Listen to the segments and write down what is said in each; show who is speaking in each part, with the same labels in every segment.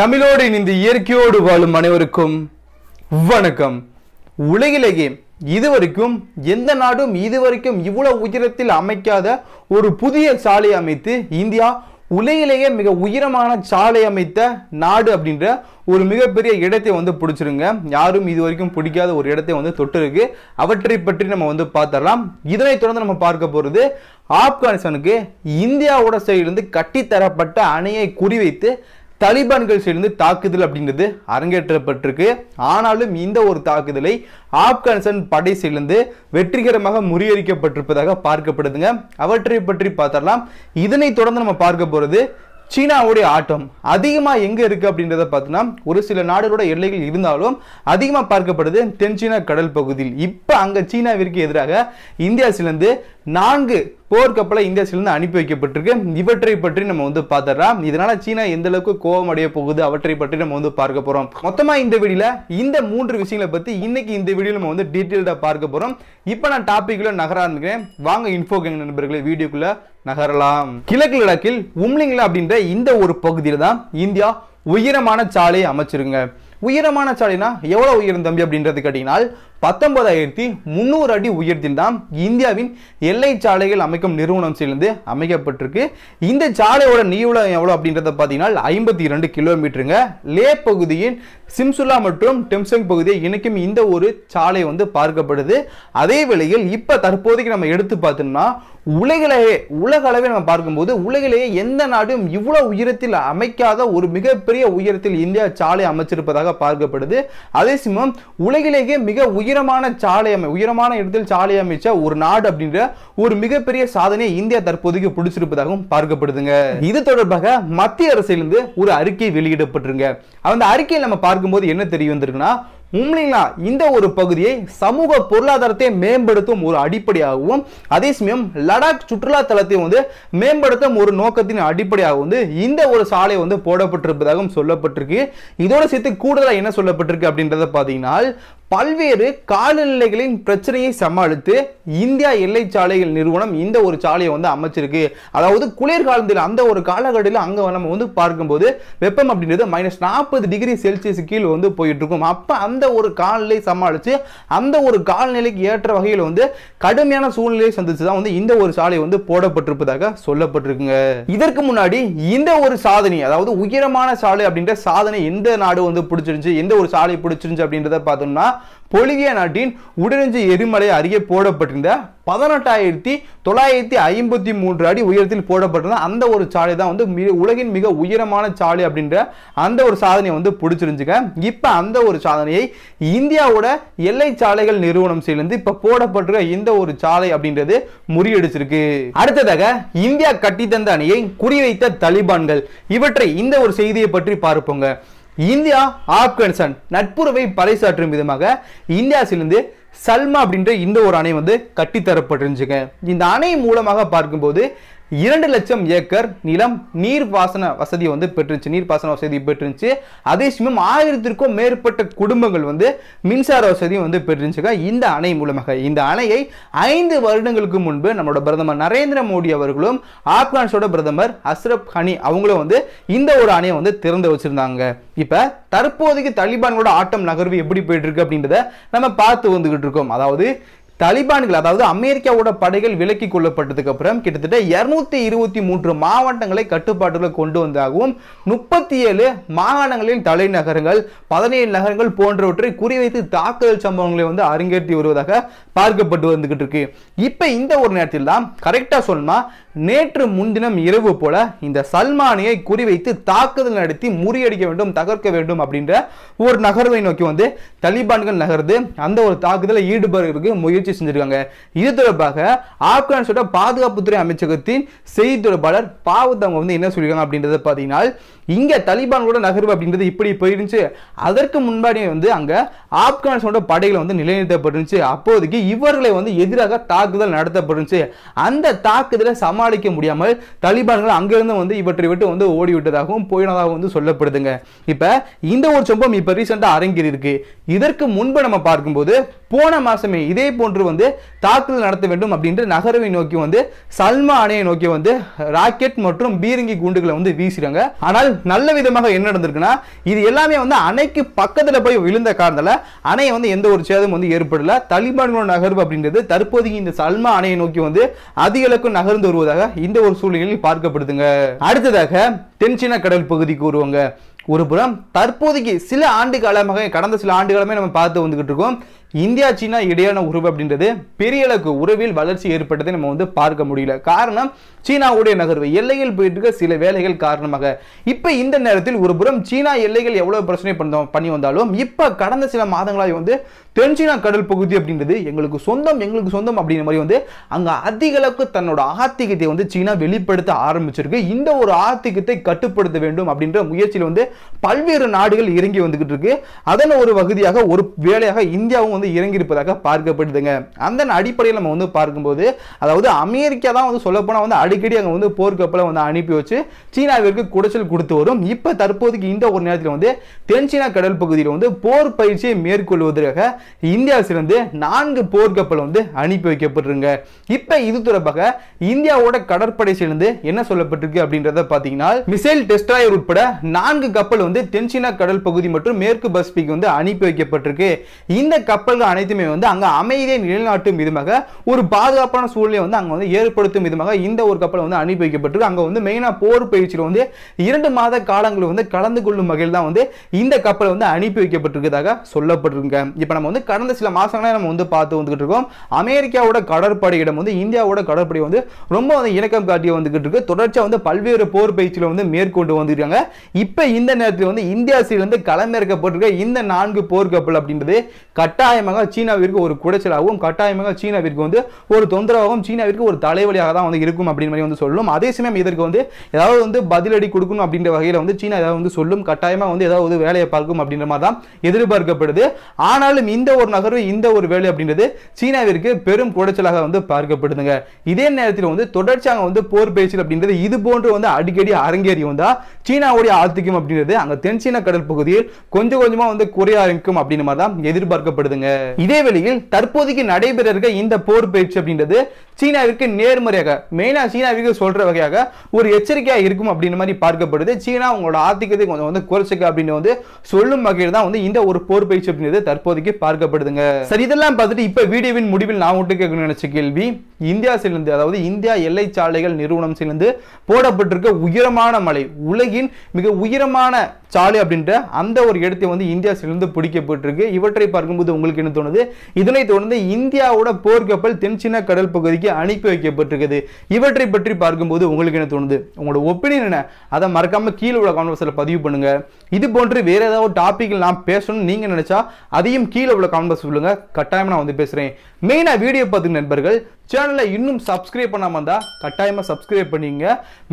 Speaker 1: தமிழோடு இணைந்து இயற்கையோடு வாழும் அனைவருக்கும் வணக்கம் உலகிலேயே இதுவரைக்கும் எந்த நாடும் இதுவரைக்கும் இவ்வளவு உயரத்தில் அமைக்காத ஒரு புதிய சாலை அமைத்து இந்தியா உலகிலேயே மிக உயரமான சாலை அமைத்த நாடு அப்படின்ற ஒரு மிகப்பெரிய இடத்தை வந்து பிடிச்சிருங்க யாரும் இது வரைக்கும் பிடிக்காத ஒரு இடத்தை வந்து தொட்டு இருக்கு அவற்றை பற்றி நம்ம வந்து பார்த்தரலாம் இதனை தொடர்ந்து நம்ம பார்க்க போகிறது ஆப்கானிஸ்தானுக்கு இந்தியாவோட சைடிலிருந்து கட்டித்தரப்பட்ட அணையை குறிவைத்து தலிபான்கள் சேர்ந்து தாக்குதல் அப்படின்றது அரங்கேற்றப்பட்டிருக்கு ஆனாலும் இந்த ஒரு தாக்குதலை ஆப்கானிஸ்தான் படை சேர்ந்து வெற்றிகரமாக முறியடிக்கப்பட்டிருப்பதாக பார்க்கப்படுதுங்க அவற்றை பற்றி பார்த்தரலாம் இதனை தொடர்ந்து நம்ம பார்க்க போகிறது சீனாவுடைய ஆட்டம் அதிகமாக எங்கே இருக்குது அப்படின்றத பார்த்தோன்னா ஒரு சில நாடுகளோட எல்லைகள் இருந்தாலும் அதிகமாக பார்க்கப்படுது தென்சீனா கடல் பகுதியில் இப்போ அங்கே சீனாவிற்கு எதிராக இந்தியா சிலிருந்து நான்கு போர்க்கப்பலை இந்தியா சிலிருந்து அனுப்பி வைக்கப்பட்டிருக்கு இவற்றை பற்றி நம்ம வந்து பார்த்துடலாம் இதனால் சீனா எந்த அளவுக்கு கோபம் அடைய போகுது அவற்றை பற்றி நம்ம வந்து பார்க்க போகிறோம் மொத்தமாக இந்த வீடியில் இந்த மூன்று விஷயங்களை பற்றி இன்னைக்கு இந்த வீடியோ நம்ம வந்து டீட்டெயில்டாக பார்க்க போகிறோம் இப்போ நான் டாப்பிக்கில் நகர ஆரம்பிக்கிறேன் வாங்க இன்ஃபோ கேங் நண்பர்களே வீடியோக்குள்ளே நகரலாம் கிழக்கு லடாக்கில் உம்லிங்ல அப்படின்ற இந்த ஒரு பகுதியில் தான் இந்தியா உயரமான சாலையை அமைச்சிருங்க உயரமான சாலைனா எவ்வளவு உயரம் தம்பி அப்படின்றது கேட்டீங்கன்னா பத்தொன்பதாயிரத்தி முந்நூறு அடி உயரத்தில் தான் இந்தியாவின் எல்லை சாலைகள் அமைக்கும் நிறுவனம் சேர்ந்து அமைக்கப்பட்டிருக்கு இந்த சாலையோட நீளம் எவ்வளோ அப்படின்றத பார்த்தீங்கன்னா ஐம்பத்தி இரண்டு கிலோமீட்டருங்க லே பகுதியின் சிம்சுலா மற்றும் டெம்சங் பகுதியை இணைக்கும் இந்த ஒரு சாலை வந்து பார்க்கப்படுது அதே வேளையில் இப்போ தற்போதைக்கு நம்ம எடுத்து பார்த்தோம்னா உலகிலேயே உலக அளவில் நம்ம பார்க்கும்போது உலகிலேயே எந்த நாடும் இவ்வளோ உயரத்தில் அமைக்காத ஒரு மிகப்பெரிய உயரத்தில் இந்தியா சாலை அமைச்சிருப்பதாக பார்க்கப்படுது அதே சமயம் உலகிலேயே மிக உயர் உயரமான சாலை அமை உயரமான இடத்தில் சாலை அமைச்ச ஒரு நாடு அப்படின்ற ஒரு மிகப்பெரிய சாதனையை இந்தியா தற்போதைக்கு பிடிச்சிருப்பதாகவும் பார்க்கப்படுதுங்க இது தொடர்பாக மத்திய அரசிலிருந்து ஒரு அறிக்கை வெளியிடப்பட்டிருங்க அந்த அறிக்கையில் நம்ம பார்க்கும்போது என்ன தெரிய வந்திருக்குன்னா உண்மைங்களா இந்த ஒரு பகுதியை சமூக பொருளாதாரத்தை மேம்படுத்தும் ஒரு அடிப்படையாகவும் அதே சமயம் லடாக் சுற்றுலா தளத்தை வந்து மேம்படுத்தும் ஒரு நோக்கத்தின் அடிப்படையாக வந்து இந்த ஒரு சாலை வந்து போடப்பட்டிருப்பதாகவும் சொல்லப்பட்டிருக்கு இதோட சேர்த்து கூடுதலாக என்ன சொல்லப்பட்டிருக்கு அப்படின்றத பார்த்தீங்கன்னா பல்வேறு காலநிலைகளின் பிரச்சனையை சமாளித்து இந்தியா எல்லை சாலைகள் நிறுவனம் இந்த ஒரு சாலையை வந்து அமைச்சிருக்கு அதாவது குளிர்காலத்தில் அந்த ஒரு காலகட்டத்தில் அங்கே நம்ம வந்து பார்க்கும்போது வெப்பம் அப்படின்றது மைனஸ் நாற்பது டிகிரி செல்சியஸ் கீழ் வந்து போயிட்டு இருக்கும் அப்போ அந்த ஒரு காலநிலை சமாளித்து அந்த ஒரு காலநிலைக்கு ஏற்ற வகையில் வந்து கடுமையான சூழ்நிலையை சந்தித்து தான் வந்து இந்த ஒரு சாலை வந்து போடப்பட்டிருப்பதாக சொல்லப்பட்டிருக்குங்க இதற்கு முன்னாடி இந்த ஒரு சாதனை அதாவது உயரமான சாலை அப்படின்ற சாதனை எந்த நாடு வந்து பிடிச்சிருந்துச்சு எந்த ஒரு சாலை பிடிச்சிருந்துச்சு அப்படின்றத பார்த்தோம்னா பொலிவியா நாட்டின் உடனஞ்சு எரிமலை அருகே போடப்பட்டிருந்த பதினெட்டாயிரத்தி தொள்ளாயிரத்தி ஐம்பத்தி மூன்று அடி உயரத்தில் போடப்பட்டிருந்த அந்த ஒரு சாலை தான் வந்து மிக உலகின் மிக உயரமான சாலை அப்படின்ற அந்த ஒரு சாதனையை வந்து பிடிச்சிருந்துச்சுங்க இப்போ அந்த ஒரு சாதனையை இந்தியாவோட எல்லை சாலைகள் நிறுவனம் சேர்ந்து இப்போ போடப்பட்டிருக்க இந்த ஒரு சாலை அப்படின்றது முறியடிச்சிருக்கு அடுத்ததாக இந்தியா கட்டித்தந்த அணியை குறிவைத்த தலிபான்கள் இவற்றை இந்த ஒரு செய்தியை பற்றி பார்ப்போங்க இந்தியா ஆப்கானிஸ்தான் நட்புறவை பறைசாற்றும் விதமாக சிலிருந்து சல்மா அப்படின்ற இந்த ஒரு அணை வந்து கட்டித்தரப்பட்டிருந்துச்சுங்க இந்த அணை மூலமாக பார்க்கும்போது இரண்டு லட்சம் ஏக்கர் நிலம் நீர்ப்பாசன வசதி வந்து பெற்றுச்சு நீர்ப்பாசன வசதி பெற்றுச்சு அதே சமயம் ஆயிரத்திற்கும் மேற்பட்ட குடும்பங்கள் வந்து மின்சார வசதியும் வந்து பெற்றுச்சுக்க இந்த அணை மூலமாக இந்த அணையை ஐந்து வருடங்களுக்கு முன்பு நம்மளோட பிரதமர் நரேந்திர மோடி அவர்களும் ஆப்கானிஸ்டோட பிரதமர் அஸ்ரப் ஹனி அவங்களும் வந்து இந்த ஒரு அணையை வந்து திறந்து வச்சிருந்தாங்க இப்போ தற்போதைக்கு தலிபான்களோட ஆட்டம் நகர்வு எப்படி போயிட்டு இருக்கு அப்படின்றத நம்ம பார்த்து வந்துகிட்டு இருக்கோம் அதாவது தலிபான்கள் அதாவது அமெரிக்காவோட படைகள் விலக்கி கொள்ளப்பட்டதுக்கு அப்புறம் கிட்டத்தட்ட இருநூத்தி இருபத்தி மூன்று மாவட்டங்களை கட்டுப்பாட்டுக்குள்ள கொண்டு வந்தாகவும் முப்பத்தி ஏழு மாகாணங்களின் தலைநகரங்கள் பதினேழு நகரங்கள் போன்றவற்றை குறிவைத்து தாக்குதல் சம்பவங்களை வந்து அரங்கேற்றி வருவதாக பார்க்கப்பட்டு வந்துகிட்டு இருக்கு இப்போ இந்த ஒரு நேரத்தில் தான் கரெக்டாக சொல்லுமா நேற்று முன்தினம் இரவு போல இந்த சல்மானியை குறிவைத்து தாக்குதல் நடத்தி முறியடிக்க வேண்டும் தகர்க்க வேண்டும் அப்படின்ற ஒரு நகர்வை நோக்கி வந்து தலிபான்கள் நகர்ந்து அந்த ஒரு தாக்குதலை ஈடுபடுறதுக்கு முயற்சி முயற்சி செஞ்சிருக்காங்க இது தொடர்பாக ஆப்கானிஸ்தானோட பாதுகாப்புத்துறை அமைச்சகத்தின் செய்தி தொடர்பாளர் பாவத் அவங்க வந்து என்ன சொல்லியிருக்காங்க அப்படின்றத பார்த்தீங்கன்னா இங்கே தலிபான்களோட நகர்வு அப்படின்றது இப்படி போயிருந்துச்சு அதற்கு முன்னாடி வந்து அங்கே ஆப்கானிஸ்தானோட படைகளை வந்து நிலைநிறுத்தப்பட்டுருந்துச்சு அப்போதைக்கு இவர்களை வந்து எதிராக தாக்குதல் நடத்தப்பட்டுருந்துச்சு அந்த தாக்குதலை சமாளிக்க முடியாமல் தலிபான்கள் அங்கிருந்து வந்து இவற்றை விட்டு வந்து ஓடி விட்டதாகவும் போயினதாகவும் வந்து சொல்லப்படுதுங்க இப்போ இந்த ஒரு சம்பவம் இப்போ ரீசெண்டாக அரங்கேறி இருக்கு இதற்கு முன்பு நம்ம பார்க்கும்போது போன மாசமே இதே போன்று வந்து தாக்குதல் நடத்த வேண்டும் அப்படின்ற நகரவை நோக்கி வந்து சல்மா அணையை நோக்கி வந்து ராக்கெட் மற்றும் பீரங்கி குண்டுகளை வந்து வீசுறாங்க ஆனால் நல்ல விதமாக என்ன நடந்திருக்குன்னா இது எல்லாமே வந்து அணைக்கு பக்கத்தில் போய் விழுந்த காரணத்தில் அணையை வந்து எந்த ஒரு சேதம் வந்து ஏற்படல தலிபான்களோட நகர்வு அப்படின்றது தற்போதைக்கு இந்த சல்மா அணையை நோக்கி வந்து அதிக நகர்ந்து வருவதாக இந்த ஒரு சூழ்நிலையில் பார்க்கப்படுதுங்க அடுத்ததாக தென்சீன கடல் பகுதிக்கு வருவாங்க ஒரு புறம் தற்போதைக்கு சில ஆண்டு காலமாக கடந்த சில காலமே நம்ம பார்த்து வந்துகிட்டு இருக்கோம் இந்தியா சீனா இடையான உறவு அப்படின்றது பெரிய அளவுக்கு உறவில் வளர்ச்சி ஏற்பட்டதை நம்ம வந்து பார்க்க முடியல காரணம் சீனாவுடைய நகர்வு எல்லையில் போயிட்டு சில வேலைகள் காரணமாக இப்போ இந்த நேரத்தில் ஒரு புறம் சீனா எல்லைகள் எவ்வளவு பிரச்சனை பண்ணோம் பண்ணி வந்தாலும் இப்போ கடந்த சில மாதங்களாக வந்து தென்சீனா கடல் பகுதி அப்படின்றது எங்களுக்கு சொந்தம் எங்களுக்கு சொந்தம் அப்படிங்கிற மாதிரி வந்து அங்கே அதிக அளவுக்கு தன்னோட ஆத்திகத்தை வந்து சீனா வெளிப்படுத்த ஆரம்பிச்சிருக்கு இந்த ஒரு ஆத்திகத்தை கட்டுப்படுத்த வேண்டும் அப்படின்ற முயற்சியில் வந்து பல்வேறு நாடுகள் இறங்கி வந்துகிட்டு இருக்கு அதன் ஒரு பகுதியாக ஒரு வேலையாக இந்தியாவும் வந்து இறங்கியிருப்பதாக பார்க்கப்படுதுங்க அந்த அடிப்படையில் நம்ம வந்து பார்க்கும்போது அதாவது அமெரிக்கா தான் வந்து சொல்ல போனால் வந்து அடிக்கடி அங்கே வந்து போர்க்கப்பலை வந்து அனுப்பி வச்சு சீனாவிற்கு குடைச்சல் கொடுத்து வரும் இப்போ தற்போதைக்கு இந்த ஒரு நேரத்தில் வந்து தென்சீனா கடல் பகுதியில் வந்து போர் பயிற்சியை மேற்கொள்வதற்காக இந்தியா சிறந்து நான்கு போர்க்கப்பல் வந்து அனுப்பி வைக்கப்பட்டிருங்க இப்போ இது தொடர்பாக இந்தியாவோட கடற்படை சேர்ந்து என்ன சொல்லப்பட்டிருக்கு அப்படின்றத பார்த்தீங்கன்னா மிசைல் டெஸ்ட்ராயர் உட்பட நான்கு கப்பல் வந்து தென்சீனா கடல் பகுதி மற்றும் மேற்கு பசிபிக் வந்து அனுப்பி வைக்கப்பட்டிருக்கு இந்த கப்பல் கப்பல்கள் அனைத்துமே வந்து அங்கே அமைதியை நிலைநாட்டும் விதமாக ஒரு பாதுகாப்பான சூழ்நிலை வந்து அங்கே வந்து ஏற்படுத்தும் விதமாக இந்த ஒரு கப்பல் வந்து அனுப்பி வைக்கப்பட்டிருக்கு அங்கே வந்து மெயினாக போர் பயிற்சியில் வந்து இரண்டு மாத காலங்களில் வந்து கலந்து கொள்ளும் வகையில் தான் வந்து இந்த கப்பலை வந்து அனுப்பி வைக்கப்பட்டிருக்கதாக சொல்லப்பட்டிருங்க இப்போ நம்ம வந்து கடந்த சில மாதங்களே நம்ம வந்து பார்த்து வந்துகிட்டு இருக்கோம் அமெரிக்காவோட கடற்படையிடம் வந்து இந்தியாவோட கடற்படை வந்து ரொம்ப வந்து இணக்கம் காட்டி வந்துகிட்டு இருக்கு தொடர்ச்சியாக வந்து பல்வேறு போர் பயிற்சியில் வந்து மேற்கொண்டு வந்துருக்காங்க இப்போ இந்த நேரத்தில் வந்து இந்தியா சீலேருந்து களமிறக்கப்பட்டிருக்க இந்த நான்கு போர் கப்பல் அப்படின்றது கட்டாய கட்டாயமாக சீனாவிற்கு ஒரு குடைச்சலாகவும் கட்டாயமாக சீனாவிற்கு வந்து ஒரு தொந்தரவாகவும் சீனாவிற்கு ஒரு தலைவலியாக தான் வந்து இருக்கும் அப்படின்னு மாதிரி வந்து சொல்லும் அதே சமயம் இதற்கு வந்து ஏதாவது வந்து பதிலடி கொடுக்கணும் அப்படின்ற வகையில் வந்து சீனா ஏதாவது வந்து சொல்லும் கட்டாயமாக வந்து ஏதாவது வேலையை பார்க்கும் அப்படின்ற மாதிரி தான் எதிர்பார்க்கப்படுது ஆனாலும் இந்த ஒரு நகர்வு இந்த ஒரு வேலை அப்படின்றது சீனாவிற்கு பெரும் குடைச்சலாக வந்து பார்க்கப்படுதுங்க இதே நேரத்தில் வந்து தொடர்ச்சியாக வந்து போர் பேச்சு அப்படின்றது இது போன்று வந்து அடிக்கடி அரங்கேறி வந்தால் சீனாவுடைய ஆதிக்கம் அப்படின்றது அங்கே தென்சீன கடல் பகுதியில் கொஞ்சம் கொஞ்சமாக வந்து குறைய ஆரம்பிக்கும் அப்படின்னு மாதிரி தான் எதிர்பார்க்கப்படுதுங்க இதே வேளையில் தற்போதைக்கு நடைபெற இருக்க இந்த போர் பயிற்சி அப்படின்றது சீனாவிற்கு நேர்மறையாக மெயினாக சீனாவிற்கு சொல்ற வகையாக ஒரு எச்சரிக்கையாக இருக்கும் அப்படின்ற மாதிரி பார்க்கப்படுது சீனா உங்களோட ஆதிக்கத்தை கொஞ்சம் வந்து குறைச்சிக்க அப்படின்னு வந்து சொல்லும் வகையில் தான் வந்து இந்த ஒரு போர் பயிற்சி அப்படின்றது தற்போதைக்கு பார்க்கப்படுதுங்க சரி இதெல்லாம் பார்த்துட்டு இப்போ வீடியோவின் முடிவில் நான் ஒட்டு கேட்கணும்னு நினைச்ச கேள்வி இந்தியா சிலிருந்து அதாவது இந்தியா எல்லை சாலைகள் நிறுவனம் சிலிருந்து போடப்பட்டிருக்க உயரமான மலை உலகின் மிக உயரமான ஸ்டாலி அப்படின்ற அந்த ஒரு இடத்தை வந்து இந்தியா சிலிருந்து பிடிக்கப்பட்டிருக்கு இவற்றை பார்க்கும்போது உங்களுக்கு என்ன தோணுது இதனை தொடர்ந்து இந்தியாவோட போர்க்கப்பல் தென்சீன கடல் பகுதிக்கு அனுப்பி வைக்கப்பட்டிருக்குது இவற்றை பற்றி பார்க்கும்போது உங்களுக்கு என்ன தோணுது உங்களோட ஒப்பீனியன் என்ன அதை மறக்காம கீழே உள்ள கான்வர்ஸில் பதிவு பண்ணுங்க இது போன்று வேற ஏதாவது டாபிக் நான் பேசணும்னு நீங்க நினைச்சா அதையும் கீழே உள்ள கான்வெர்ஸ் சொல்லுங்க கட்டாயமா நான் வந்து பேசுறேன் மெயினா வீடியோ பார்த்து நண்பர்கள் சேனலை இன்னும் சப்ஸ்கிரைப் பண்ணாமல் இருந்தால் கட்டாயமாக சப்ஸ்கிரைப் பண்ணிங்க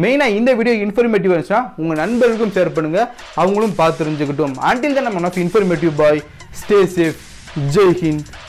Speaker 1: மெயினாக இந்த வீடியோ இன்ஃபர்மேட்டிவ் இருந்துச்சுன்னா உங்கள் நண்பர்களுக்கும் ஷேர் பண்ணுங்கள் அவங்களும் பார்த்து தெரிஞ்சுக்கிட்டோம் ஆண்டில் தான் நம்ம informative bye stay safe Jai Hind